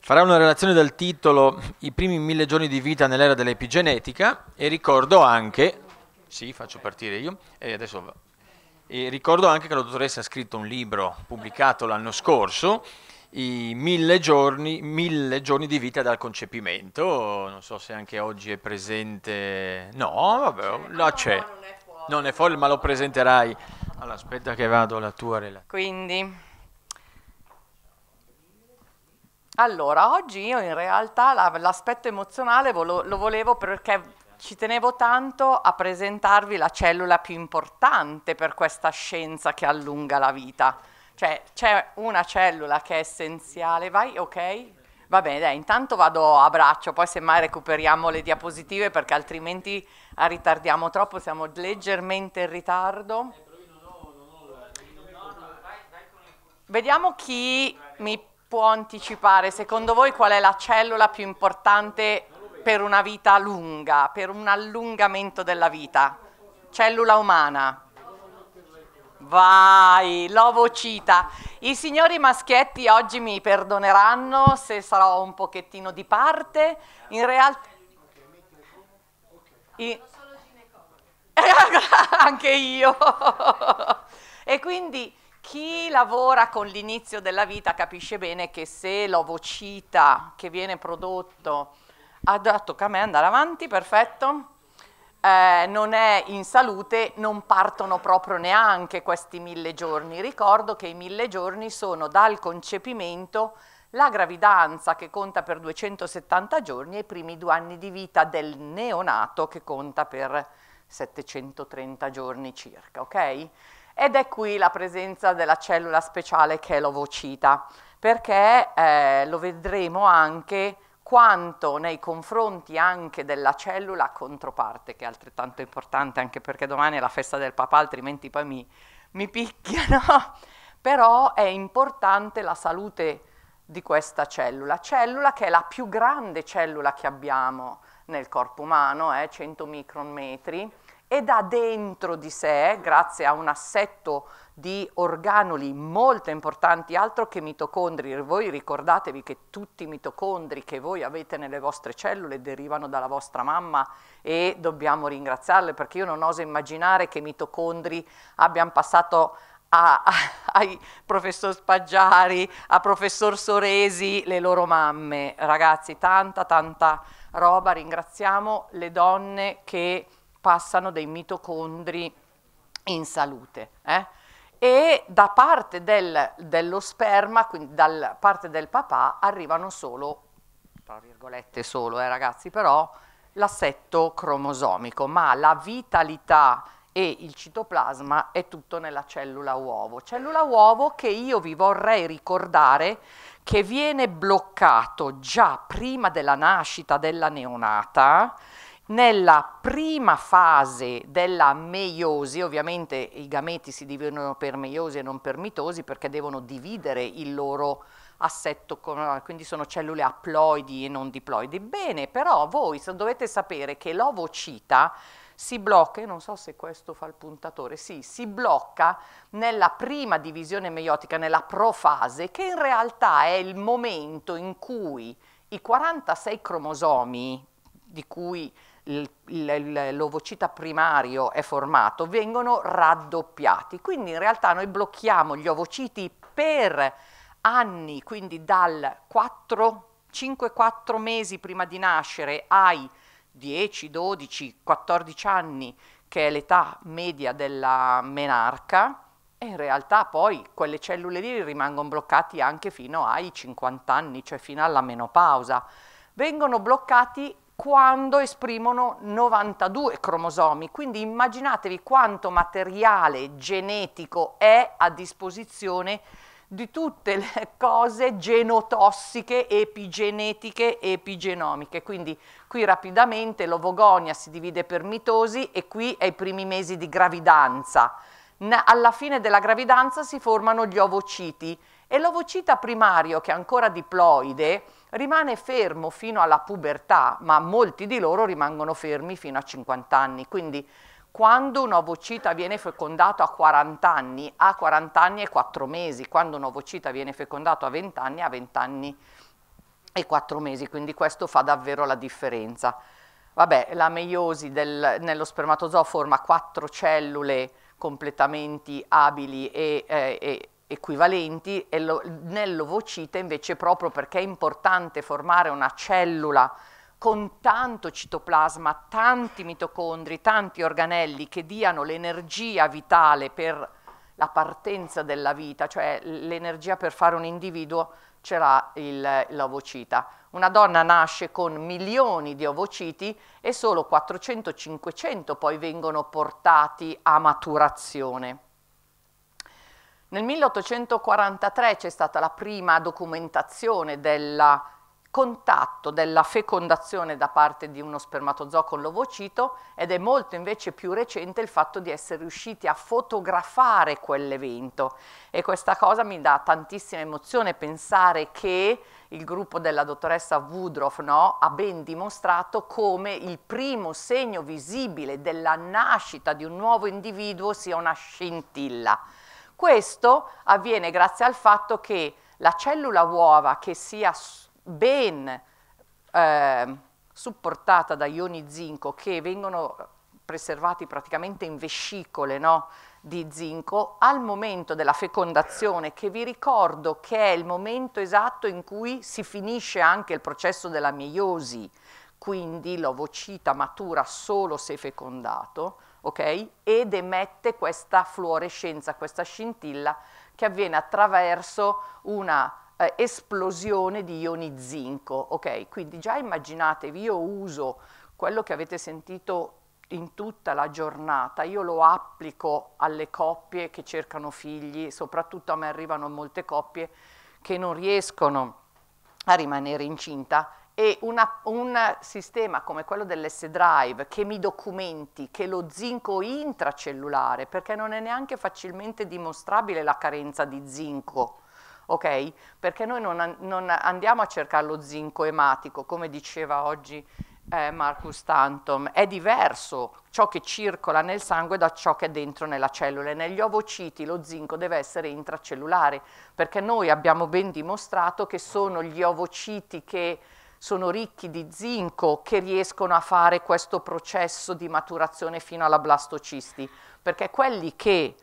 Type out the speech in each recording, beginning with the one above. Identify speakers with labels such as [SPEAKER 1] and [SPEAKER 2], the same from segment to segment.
[SPEAKER 1] Farà una relazione dal titolo I primi mille giorni di vita nell'era dell'epigenetica e ricordo anche, sì faccio partire io, e adesso e ricordo anche che la dottoressa ha scritto un libro pubblicato l'anno scorso, I mille giorni, mille giorni di vita dal concepimento, non so se anche oggi è presente, no, vabbè, la c'è. Non è folle, ma lo presenterai. Allora, aspetta che vado alla tua relazione. Quindi, allora, oggi io in realtà l'aspetto emozionale lo volevo perché ci tenevo tanto a presentarvi la cellula più importante per questa scienza che allunga la vita. Cioè, c'è una cellula che è essenziale, vai, ok? Va bene, dai, intanto vado a braccio, poi semmai recuperiamo le diapositive perché altrimenti ah, ritardiamo troppo, siamo leggermente in ritardo. Vediamo chi mi può anticipare, secondo voi qual è la cellula più importante per una vita lunga, per un allungamento della vita? Cellula umana. Vai, l'ovocita. I signori maschietti oggi mi perdoneranno se sarò un pochettino di parte. In realtà... I... Anche io. e quindi chi lavora con l'inizio della vita capisce bene che se l'ovocita che viene prodotto... Ha tocca a me andare avanti, perfetto eh, non è in salute, non partono proprio neanche questi mille giorni. Ricordo che i mille giorni sono dal concepimento la gravidanza che conta per 270 giorni e i primi due anni di vita del neonato che conta per 730 giorni circa, ok? Ed è qui la presenza della cellula speciale che è l'ovocita, perché eh, lo vedremo anche quanto nei confronti anche della cellula controparte, che è altrettanto importante anche perché domani è la festa del papà, altrimenti poi mi, mi picchiano, però è importante la salute di questa cellula, cellula che è la più grande cellula che abbiamo nel corpo umano, eh, 100 micrometri, ed ha dentro di sé, grazie a un assetto di organuli molto importanti, altro che mitocondri. Voi ricordatevi che tutti i mitocondri che voi avete nelle vostre cellule derivano dalla vostra mamma e dobbiamo ringraziarle perché io non oso immaginare che mitocondri abbiano passato a, a, ai professor Spaggiari, a professor Soresi, le loro mamme. Ragazzi, tanta, tanta roba. Ringraziamo le donne che passano dei mitocondri in salute. Eh? e da parte del, dello sperma, quindi da parte del papà, arrivano solo, tra virgolette solo eh, ragazzi, però l'assetto cromosomico, ma la vitalità e il citoplasma è tutto nella cellula uovo. Cellula uovo che io vi vorrei ricordare che viene bloccato già prima della nascita della neonata, nella prima fase della meiosi, ovviamente i gameti si dividono per meiosi e non per mitosi perché devono dividere il loro assetto, quindi sono cellule aploidi e non diploidi. Bene, però voi dovete sapere che l'ovocita si blocca, non so se questo fa il puntatore, sì, si blocca nella prima divisione meiotica, nella profase, che in realtà è il momento in cui i 46 cromosomi, di cui l'ovocita primario è formato, vengono raddoppiati. Quindi in realtà noi blocchiamo gli ovociti per anni, quindi dal 5-4 mesi prima di nascere ai 10, 12, 14 anni, che è l'età media della menarca, in realtà poi quelle cellule lì rimangono bloccate anche fino ai 50 anni, cioè fino alla menopausa. Vengono bloccati quando esprimono 92 cromosomi, quindi immaginatevi quanto materiale genetico è a disposizione di tutte le cose genotossiche, epigenetiche epigenomiche. Quindi qui rapidamente l'ovogonia si divide per mitosi e qui è i primi mesi di gravidanza. Alla fine della gravidanza si formano gli ovociti e l'ovocita primario, che è ancora diploide, rimane fermo fino alla pubertà, ma molti di loro rimangono fermi fino a 50 anni, quindi quando un ovocita viene fecondato a 40 anni, a 40 anni e 4 mesi, quando un ovocita viene fecondato a 20 anni, a 20 anni e 4 mesi, quindi questo fa davvero la differenza. Vabbè, la meiosi del, nello spermatozoo forma 4 cellule completamente abili e, eh, e equivalenti e lo, nell'ovocite invece proprio perché è importante formare una cellula con tanto citoplasma, tanti mitocondri, tanti organelli che diano l'energia vitale per la partenza della vita, cioè l'energia per fare un individuo ce l'ha l'ovocita. Una donna nasce con milioni di ovociti e solo 400-500 poi vengono portati a maturazione. Nel 1843 c'è stata la prima documentazione del contatto, della fecondazione da parte di uno spermatozoo con l'ovocito ed è molto invece più recente il fatto di essere riusciti a fotografare quell'evento e questa cosa mi dà tantissima emozione pensare che il gruppo della dottoressa Woodruff no, ha ben dimostrato come il primo segno visibile della nascita di un nuovo individuo sia una scintilla questo avviene grazie al fatto che la cellula uova che sia ben eh, supportata da ioni zinco che vengono preservati praticamente in vescicole no, di zinco al momento della fecondazione, che vi ricordo che è il momento esatto in cui si finisce anche il processo della meiosi, quindi l'ovocita matura solo se fecondato, okay? ed emette questa fluorescenza, questa scintilla che avviene attraverso una eh, esplosione di ioni zinco. Okay? Quindi già immaginatevi, io uso quello che avete sentito in tutta la giornata, io lo applico alle coppie che cercano figli, soprattutto a me arrivano molte coppie che non riescono a rimanere incinta e una, un sistema come quello dell'S-Drive che mi documenti che lo zinco intracellulare, perché non è neanche facilmente dimostrabile la carenza di zinco, ok? Perché noi non, non andiamo a cercare lo zinco ematico, come diceva oggi eh, Marcus Tantum, è diverso ciò che circola nel sangue da ciò che è dentro nella cellula. negli ovociti lo zinco deve essere intracellulare, perché noi abbiamo ben dimostrato che sono gli ovociti che sono ricchi di zinco che riescono a fare questo processo di maturazione fino alla blastocisti, perché quelli che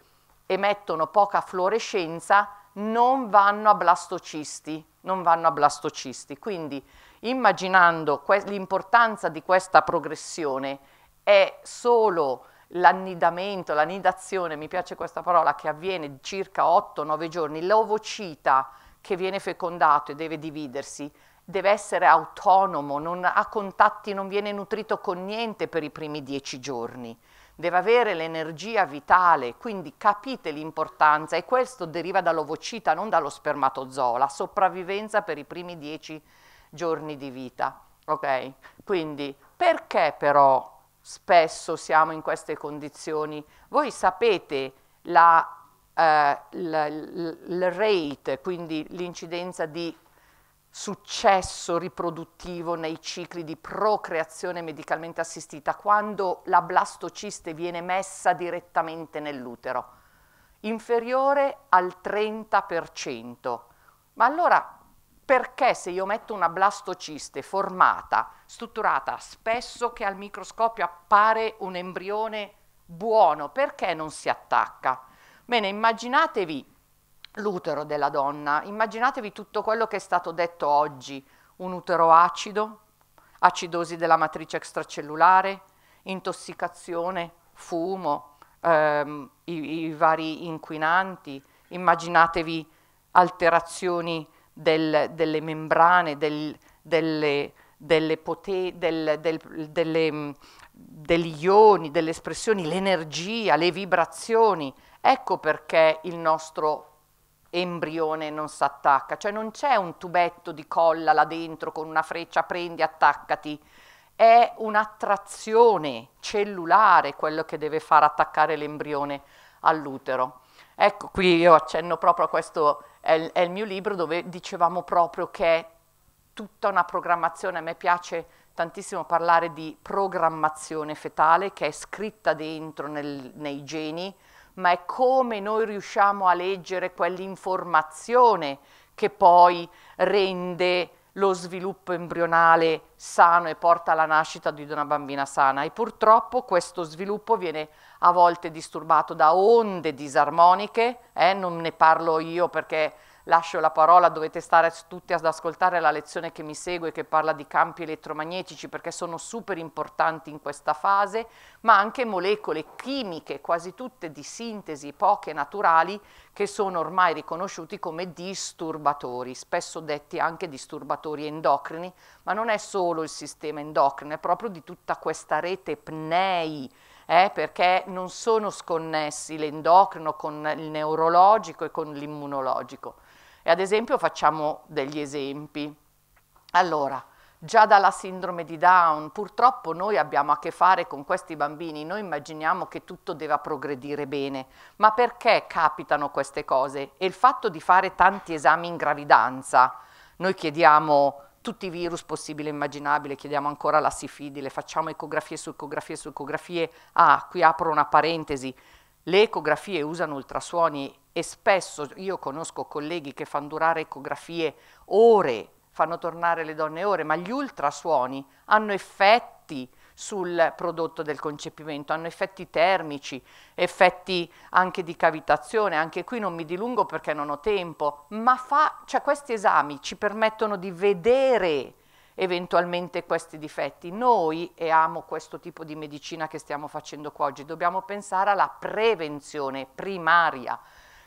[SPEAKER 1] emettono poca fluorescenza non vanno a blastocisti, non vanno a blastocisti. Quindi immaginando l'importanza di questa progressione è solo l'annidamento, l'annidazione, mi piace questa parola, che avviene circa 8-9 giorni, l'ovocita che viene fecondato e deve dividersi, deve essere autonomo, non ha contatti, non viene nutrito con niente per i primi dieci giorni, deve avere l'energia vitale, quindi capite l'importanza e questo deriva dall'ovocita, non dallo spermatozoo, la sopravvivenza per i primi dieci giorni di vita. Ok? Quindi perché però spesso siamo in queste condizioni? Voi sapete la, eh, il rate, quindi l'incidenza di successo riproduttivo nei cicli di procreazione medicalmente assistita quando la blastociste viene messa direttamente nell'utero, inferiore al 30%. Ma allora perché se io metto una blastociste formata, strutturata, spesso che al microscopio appare un embrione buono, perché non si attacca? Bene, immaginatevi l'utero della donna. Immaginatevi tutto quello che è stato detto oggi, un utero acido, acidosi della matrice extracellulare, intossicazione, fumo, ehm, i, i, vari inquinanti, immaginatevi alterazioni del, delle membrane, del, delle, delle pote, del, delle, mm, degli ioni, delle espressioni, l'energia, le vibrazioni. Ecco perché il nostro embrione non si attacca, cioè non c'è un tubetto di colla là dentro con una freccia prendi, attaccati, è un'attrazione cellulare quello che deve far attaccare l'embrione all'utero. Ecco, qui io accenno proprio a questo, è il, è il mio libro dove dicevamo proprio che è tutta una programmazione, a me piace tantissimo parlare di programmazione fetale che è scritta dentro nel, nei geni, ma è come noi riusciamo a leggere quell'informazione che poi rende lo sviluppo embrionale sano e porta alla nascita di una bambina sana e purtroppo questo sviluppo viene a volte disturbato da onde disarmoniche, eh? non ne parlo io perché lascio la parola, dovete stare tutti ad ascoltare la lezione che mi segue che parla di campi elettromagnetici perché sono super importanti in questa fase, ma anche molecole chimiche, quasi tutte di sintesi, poche naturali, che sono ormai riconosciuti come disturbatori, spesso detti anche disturbatori endocrini, ma non è solo il sistema endocrino, è proprio di tutta questa rete pnei, eh, perché non sono sconnessi l'endocrino con il neurologico e con l'immunologico. E ad esempio facciamo degli esempi. Allora, già dalla sindrome di Down, purtroppo noi abbiamo a che fare con questi bambini, noi immaginiamo che tutto debba progredire bene, ma perché capitano queste cose? E il fatto di fare tanti esami in gravidanza, noi chiediamo tutti i virus possibili e immaginabili, chiediamo ancora la sifidile, facciamo ecografie su ecografie su ecografie, ah, qui apro una parentesi, le ecografie usano ultrasuoni e spesso io conosco colleghi che fanno durare ecografie ore, fanno tornare le donne ore, ma gli ultrasuoni hanno effetti sul prodotto del concepimento, hanno effetti termici, effetti anche di cavitazione, anche qui non mi dilungo perché non ho tempo, ma fa, cioè questi esami ci permettono di vedere eventualmente questi difetti. Noi, e amo questo tipo di medicina che stiamo facendo qua oggi, dobbiamo pensare alla prevenzione primaria,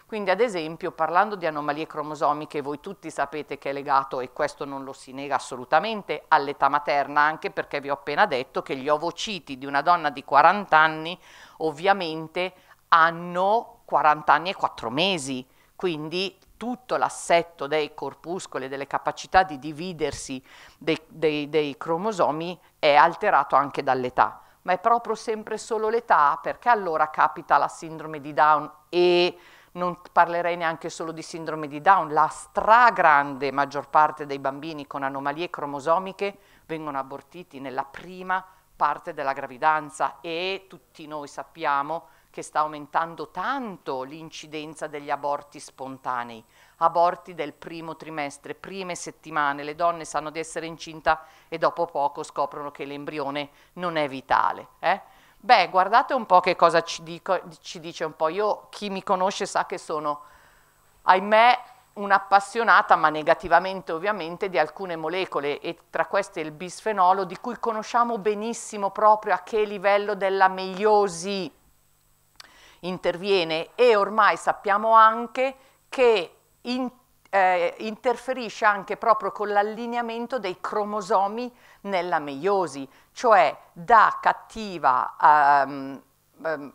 [SPEAKER 1] quindi ad esempio parlando di anomalie cromosomiche, voi tutti sapete che è legato, e questo non lo si nega assolutamente, all'età materna, anche perché vi ho appena detto che gli ovociti di una donna di 40 anni ovviamente hanno 40 anni e 4 mesi, quindi tutto l'assetto dei corpuscoli e delle capacità di dividersi dei, dei, dei cromosomi è alterato anche dall'età. Ma è proprio sempre solo l'età? Perché allora capita la sindrome di Down e non parlerei neanche solo di sindrome di Down, la stragrande maggior parte dei bambini con anomalie cromosomiche vengono abortiti nella prima parte della gravidanza e tutti noi sappiamo che sta aumentando tanto l'incidenza degli aborti spontanei, aborti del primo trimestre, prime settimane, le donne sanno di essere incinta e dopo poco scoprono che l'embrione non è vitale. Eh? Beh, guardate un po' che cosa ci, dico, ci, dice un po'. Io, chi mi conosce sa che sono, ahimè, un'appassionata, ma negativamente ovviamente, di alcune molecole e tra queste il bisfenolo, di cui conosciamo benissimo proprio a che livello della meiosi interviene e ormai sappiamo anche che in eh, interferisce anche proprio con l'allineamento dei cromosomi nella meiosi, cioè da cattiva, um, um,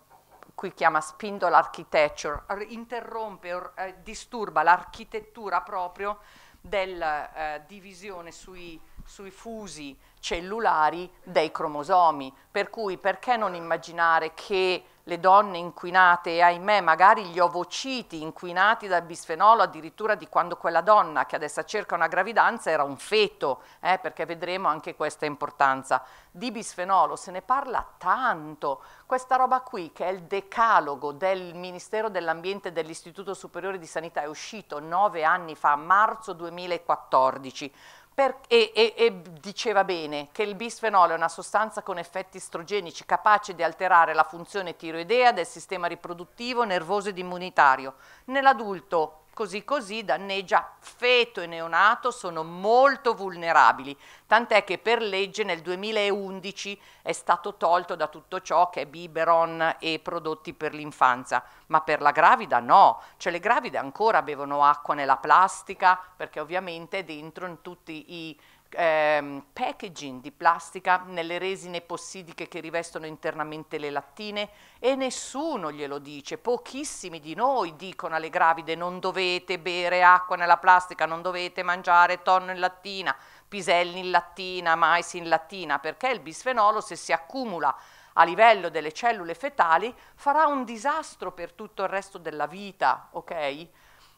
[SPEAKER 1] qui chiama spindle architecture, interrompe, or, eh, disturba l'architettura proprio della eh, divisione sui, sui fusi cellulari dei cromosomi. per cui perché non immaginare che le donne inquinate e ahimè magari gli ovociti inquinati dal bisfenolo addirittura di quando quella donna che adesso cerca una gravidanza era un feto, eh, perché vedremo anche questa importanza. Di bisfenolo se ne parla tanto, questa roba qui che è il decalogo del Ministero dell'Ambiente dell'Istituto Superiore di Sanità è uscito nove anni fa, a marzo 2014, per, e, e, e, diceva bene che il bisfenolo è una sostanza con effetti estrogenici capace di alterare la funzione tiroidea del sistema riproduttivo, nervoso ed immunitario. Nell'adulto così così danneggia feto e neonato, sono molto vulnerabili, tant'è che per legge nel 2011 è stato tolto da tutto ciò che è biberon e prodotti per l'infanzia, ma per la gravida no, cioè le gravide ancora bevono acqua nella plastica perché ovviamente dentro in tutti i ehm, packaging di plastica nelle resine possidiche che rivestono internamente le lattine e nessuno glielo dice, pochissimi di noi dicono alle gravide non dovete bere acqua nella plastica, non dovete mangiare tonno in lattina, piselli in lattina, mais in lattina, perché il bisfenolo se si accumula a livello delle cellule fetali farà un disastro per tutto il resto della vita, ok?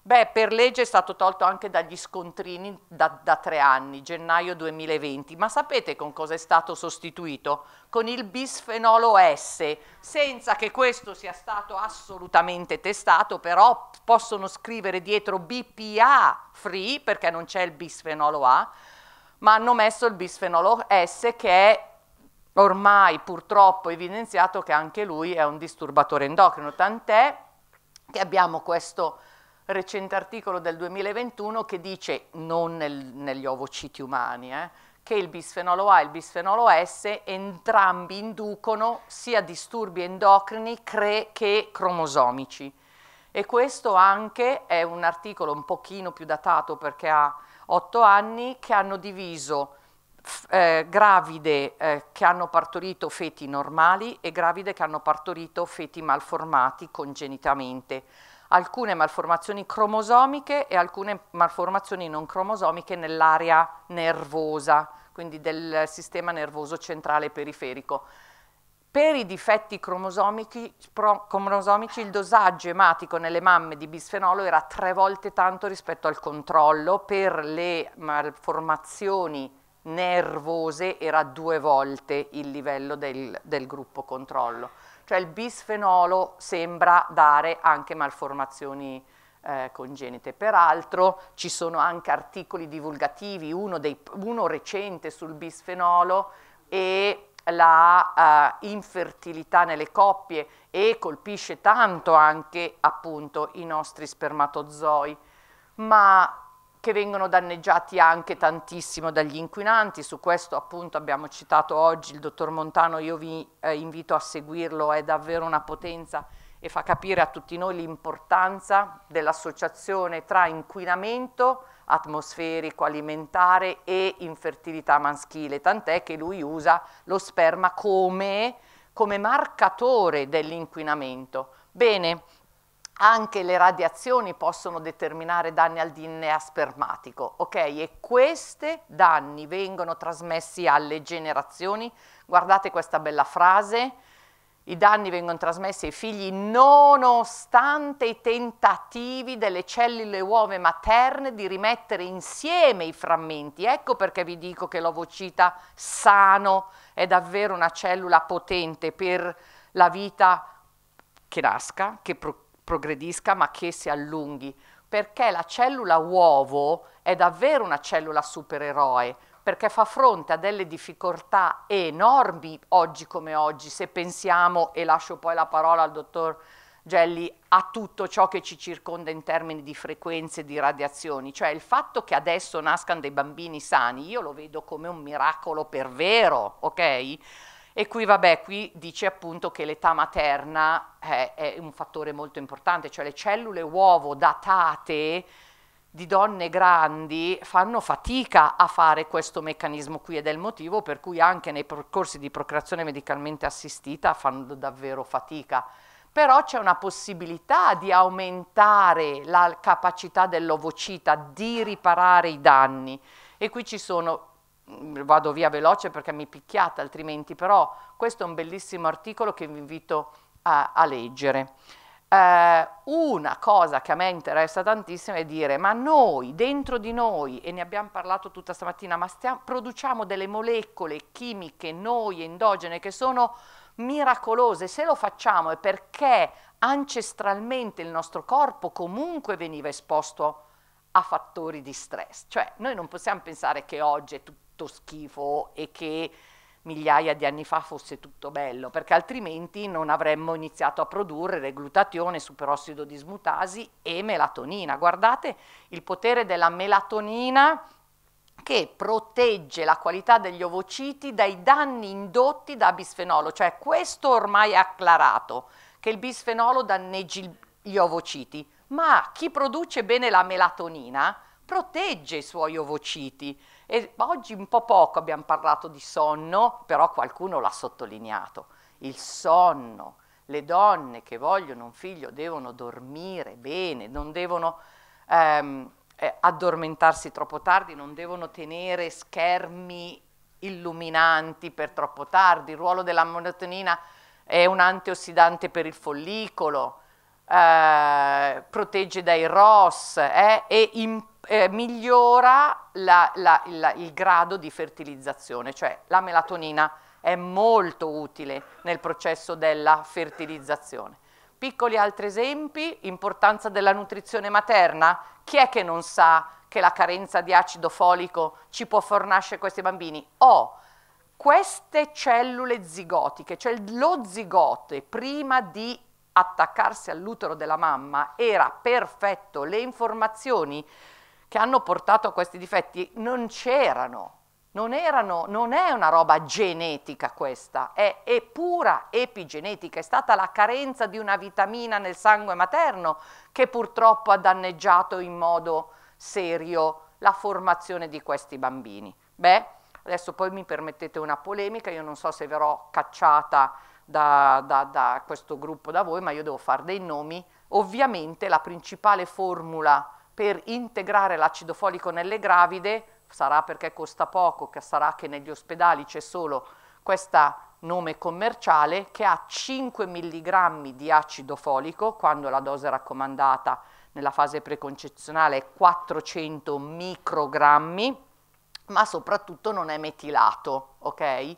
[SPEAKER 1] Beh, per legge è stato tolto anche dagli scontrini da, da, tre anni, gennaio 2020, ma sapete con cosa è stato sostituito? Con il bisfenolo S, senza che questo sia stato assolutamente testato, però possono scrivere dietro BPA free, perché non c'è il bisfenolo A, ma hanno messo il bisfenolo S che è ormai purtroppo evidenziato che anche lui è un disturbatore endocrino, tant'è che abbiamo questo recente articolo del 2021 che dice, non nel, negli ovociti umani, eh, che il bisfenolo A e il bisfenolo S entrambi inducono sia disturbi endocrini che cromosomici. E questo anche è un articolo un pochino più datato perché ha otto anni che hanno diviso eh, gravide eh, che hanno partorito feti normali e gravide che hanno partorito feti malformati congenitamente alcune malformazioni cromosomiche e alcune malformazioni non cromosomiche nell'area nervosa, quindi del sistema nervoso centrale periferico. Per i difetti cromosomici, cromosomici, il dosaggio ematico nelle mamme di bisfenolo era tre volte tanto rispetto al controllo, per le malformazioni nervose era due volte il livello del, del gruppo controllo cioè il bisfenolo sembra dare anche malformazioni eh, congenite. Peraltro ci sono anche articoli divulgativi, uno, dei, uno recente sul bisfenolo e la eh, infertilità nelle coppie e colpisce tanto anche appunto i nostri spermatozoi, ma che vengono danneggiati anche tantissimo dagli inquinanti, su questo appunto abbiamo citato oggi il dottor Montano, io vi eh, invito a seguirlo, è davvero una potenza e fa capire a tutti noi l'importanza dell'associazione tra inquinamento atmosferico, alimentare e infertilità maschile, tant'è che lui usa lo sperma come, come marcatore dell'inquinamento. Bene, anche le radiazioni possono determinare danni al DNA spermatico, ok? E questi danni vengono trasmessi alle generazioni. Guardate questa bella frase, i danni vengono trasmessi ai figli nonostante i tentativi delle cellule uove materne di rimettere insieme i frammenti. Ecco perché vi dico che l'ovocita sano è davvero una cellula potente per la vita che nasca, che procura progredisca ma che si allunghi, perché la cellula uovo è davvero una cellula supereroe, perché fa fronte a delle difficoltà enormi oggi come oggi, se pensiamo, e lascio poi la parola al dottor Gelli, a tutto ciò che ci circonda in termini di frequenze, di radiazioni, cioè il fatto che adesso nascano dei bambini sani, io lo vedo come un miracolo per vero, ok? E qui, vabbè, qui dice appunto che l'età materna è, è, un fattore molto importante, cioè le cellule uovo datate di donne grandi fanno fatica a fare questo meccanismo qui ed è il motivo per cui anche nei percorsi di procreazione medicalmente assistita fanno davvero fatica. Però c'è una possibilità di aumentare la capacità dell'ovocita di riparare i danni e qui ci sono Mm, vado via veloce perché mi picchiate altrimenti, però questo è un bellissimo articolo che vi invito a, a leggere. Eh, una cosa che a me interessa tantissimo è dire, ma noi, dentro di noi, e ne abbiamo parlato tutta stamattina, ma stiamo, produciamo delle molecole chimiche, noi, endogene, che sono miracolose, se lo facciamo è perché ancestralmente il nostro corpo comunque veniva esposto a fattori di stress, cioè noi non possiamo pensare che oggi è tutto tutto schifo e che migliaia di anni fa fosse tutto bello, perché altrimenti non avremmo iniziato a produrre reglutatione, superossido di smutasi e melatonina. Guardate il potere della melatonina che protegge la qualità degli ovociti dai danni indotti da bisfenolo, cioè questo ormai è acclarato, che il bisfenolo danneggi gli ovociti, ma chi produce bene la melatonina protegge i suoi ovociti. E oggi un po' poco abbiamo parlato di sonno, però qualcuno l'ha sottolineato. Il sonno, le donne che vogliono un figlio devono dormire bene, non devono ehm, eh, addormentarsi troppo tardi, non devono tenere schermi illuminanti per troppo tardi. Il ruolo della monotonina è un antiossidante per il follicolo, eh, protegge dai ROS eh, e impedisce eh, migliora la, la, la, il grado di fertilizzazione, cioè la melatonina è molto utile nel processo della fertilizzazione. Piccoli altri esempi, importanza della nutrizione materna, chi è che non sa che la carenza di acido folico ci può fornascere questi bambini? Oh, queste cellule zigotiche, cioè lo zigote prima di attaccarsi all'utero della mamma era perfetto, le informazioni che hanno portato a questi difetti non c'erano, non, erano, non è una roba genetica questa, è, è pura epigenetica, è stata la carenza di una vitamina nel sangue materno che purtroppo ha danneggiato in modo serio la formazione di questi bambini. Beh, adesso poi mi permettete una polemica, io non so se verrò cacciata da, da, da questo gruppo da voi, ma io devo fare dei nomi. Ovviamente la principale formula per integrare l'acido folico nelle gravide, sarà perché costa poco, che sarà che negli ospedali c'è solo questo nome commerciale che ha 5 mg di acido folico, quando la dose raccomandata nella fase preconcezionale è 400 microgrammi, ma soprattutto non è metilato, ok?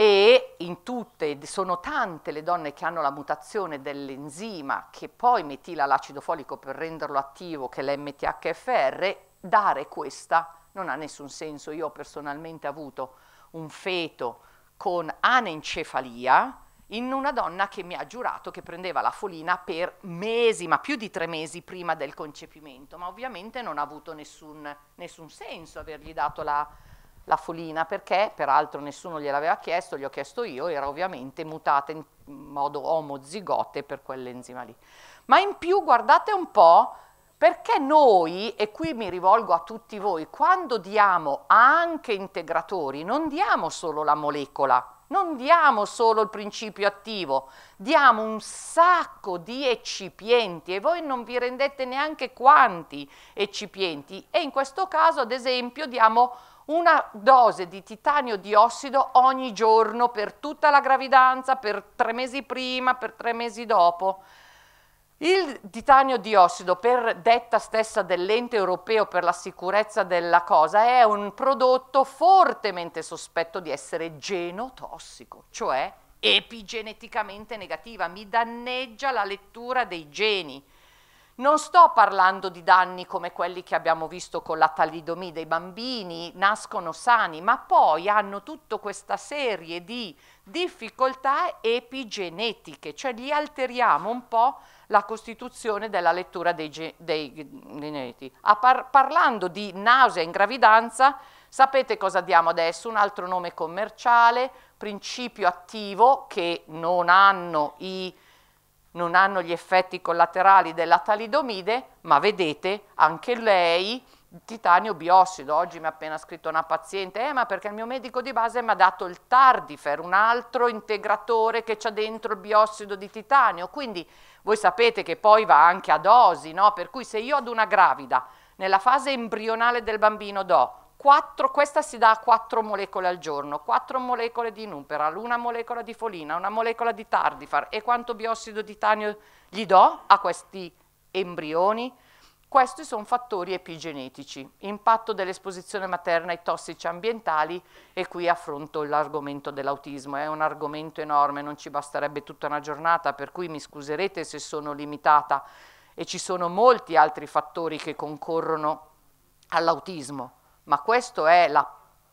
[SPEAKER 1] e in tutte, sono tante le donne che hanno la mutazione dell'enzima che poi metila l'acido folico per renderlo attivo, che è l'MTHFR, dare questa non ha nessun senso. Io ho personalmente avuto un feto con anencefalia in una donna che mi ha giurato che prendeva la folina per mesi, ma più di tre mesi prima del concepimento, ma ovviamente non ha avuto nessun, nessun senso avergli dato la, la folina perché, peraltro nessuno gliel'aveva chiesto, gli ho chiesto io, era ovviamente mutata in modo omozigote per quell'enzima lì. Ma in più, guardate un po', perché noi, e qui mi rivolgo a tutti voi, quando diamo anche integratori, non diamo solo la molecola, non diamo solo il principio attivo, diamo un sacco di eccipienti e voi non vi rendete neanche quanti eccipienti. E in questo caso, ad esempio, diamo una dose di titanio diossido ogni giorno per tutta la gravidanza, per tre mesi prima, per tre mesi dopo. Il titanio diossido, per detta stessa dell'ente europeo per la sicurezza della cosa, è un prodotto fortemente sospetto di essere genotossico, cioè epigeneticamente negativa, mi danneggia la lettura dei geni. Non sto parlando di danni come quelli che abbiamo visto con la talidomide, i bambini nascono sani, ma poi hanno tutta questa serie di difficoltà epigenetiche, cioè gli alteriamo un po' la costituzione della lettura dei, ge dei geneti. Par parlando di nausea in gravidanza, sapete cosa diamo adesso? Un altro nome commerciale, principio attivo che non hanno i non hanno gli effetti collaterali della talidomide, ma vedete, anche lei, titanio biossido, oggi mi ha appena scritto una paziente, eh ma perché il mio medico di base mi ha dato il Tardifer, un altro integratore che c'ha dentro il biossido di titanio, quindi voi sapete che poi va anche a dosi, no? per cui se io ad una gravida nella fase embrionale del bambino do 4, questa si dà a quattro molecole al giorno, quattro molecole di Numperal, una molecola di folina, una molecola di Tardifar e quanto biossido di titanio gli do a questi embrioni? Questi sono fattori epigenetici, impatto dell'esposizione materna ai tossici ambientali e qui affronto l'argomento dell'autismo, è un argomento enorme, non ci basterebbe tutta una giornata, per cui mi scuserete se sono limitata e ci sono molti altri fattori che concorrono all'autismo ma questa è la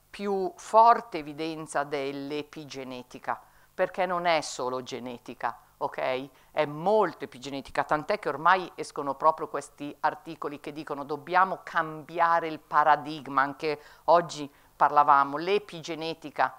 [SPEAKER 1] più forte evidenza dell'epigenetica, perché non è solo genetica, ok? È molto epigenetica, tant'è che ormai escono proprio questi articoli che dicono dobbiamo cambiare il paradigma, anche oggi parlavamo, l'epigenetica,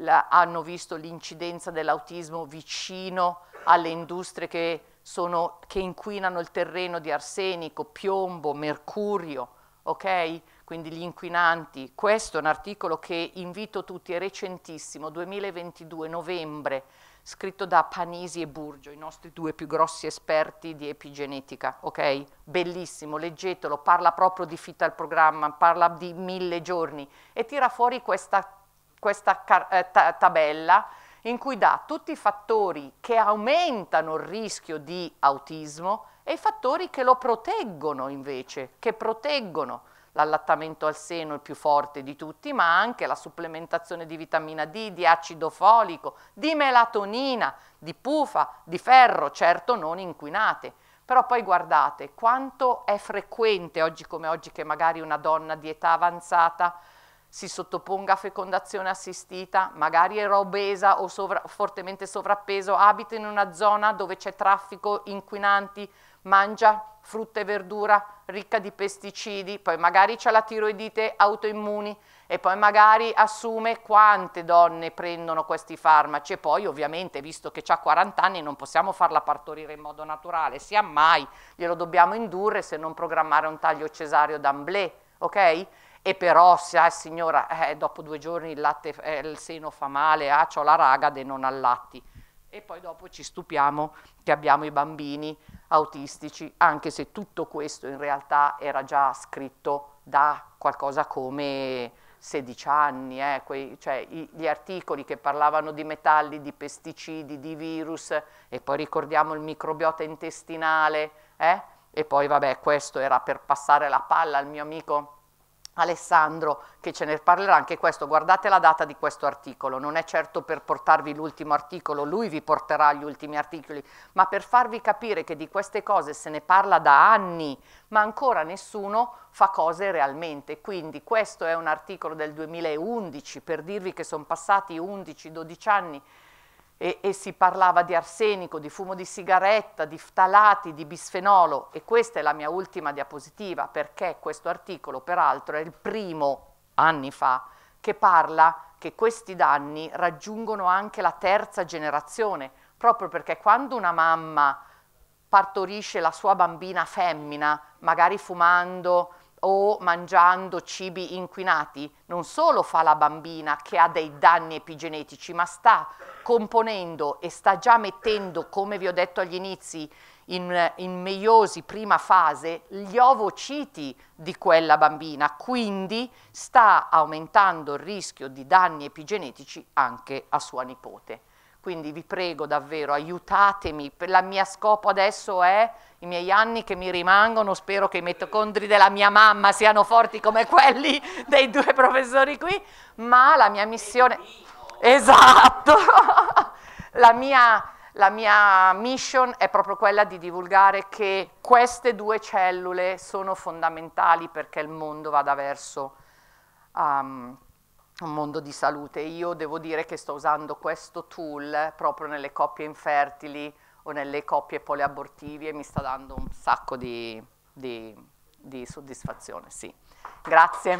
[SPEAKER 1] la, hanno visto l'incidenza dell'autismo vicino alle industrie che, sono, che inquinano il terreno di arsenico, piombo, mercurio, ok? quindi gli inquinanti. Questo è un articolo che invito tutti, è recentissimo, 2022, novembre, scritto da Panisi e Burgio, i nostri due più grossi esperti di epigenetica, ok? Bellissimo, leggetelo, parla proprio di fitta al programma, parla di mille giorni e tira fuori questa, questa eh, tabella in cui dà tutti i fattori che aumentano il rischio di autismo e i fattori che lo proteggono invece, che proteggono l'allattamento al seno il più forte di tutti, ma anche la supplementazione di vitamina D, di acido folico, di melatonina, di pufa, di ferro, certo non inquinate. Però poi guardate quanto è frequente oggi come oggi che magari una donna di età avanzata si sottoponga a fecondazione assistita, magari era obesa o sovra fortemente sovrappeso, abita in una zona dove c'è traffico, inquinanti, mangia frutta e verdura ricca di pesticidi, poi magari c'è la tiroidite autoimmuni e poi magari assume quante donne prendono questi farmaci e poi ovviamente visto che ha 40 anni non possiamo farla partorire in modo naturale, sia mai glielo dobbiamo indurre se non programmare un taglio cesareo d'amblè, ok? E però se ah, signora eh, dopo due giorni il, latte, eh, il seno fa male, ah, ho la ragade non allatti e poi dopo ci stupiamo che abbiamo i bambini autistici, anche se tutto questo in realtà era già scritto da qualcosa come 16 anni, eh, quei, cioè, i, gli articoli che parlavano di metalli, di pesticidi, di virus e poi ricordiamo il microbiota intestinale eh, e poi vabbè questo era per passare la palla al mio amico Alessandro che ce ne parlerà anche questo, guardate la data di questo articolo, non è certo per portarvi l'ultimo articolo, lui vi porterà gli ultimi articoli, ma per farvi capire che di queste cose se ne parla da anni, ma ancora nessuno fa cose realmente, quindi questo è un articolo del 2011 per dirvi che sono passati 11-12 anni e, e, si parlava di arsenico, di fumo di sigaretta, di ftalati, di bisfenolo e questa è la mia ultima diapositiva perché questo articolo peraltro è il primo anni fa che parla che questi danni raggiungono anche la terza generazione proprio perché quando una mamma partorisce la sua bambina femmina magari fumando, o mangiando cibi inquinati, non solo fa la bambina che ha dei danni epigenetici, ma sta componendo e sta già mettendo, come vi ho detto agli inizi, in, in meiosi prima fase gli ovociti di quella bambina, quindi sta aumentando il rischio di danni epigenetici anche a sua nipote. Quindi vi prego davvero, aiutatemi. La mia scopo adesso è i miei anni che mi rimangono, spero che i mitocondri della mia mamma siano forti come quelli dei due professori qui, ma la mia missione... Esatto! la, mia, la mia mission è proprio quella di divulgare che queste due cellule sono fondamentali perché il mondo vada verso um, un mondo di salute. Io devo dire che sto usando questo tool proprio nelle coppie infertili o nelle coppie poliabortive e mi sta dando un sacco di, di, di soddisfazione. Sì. Grazie.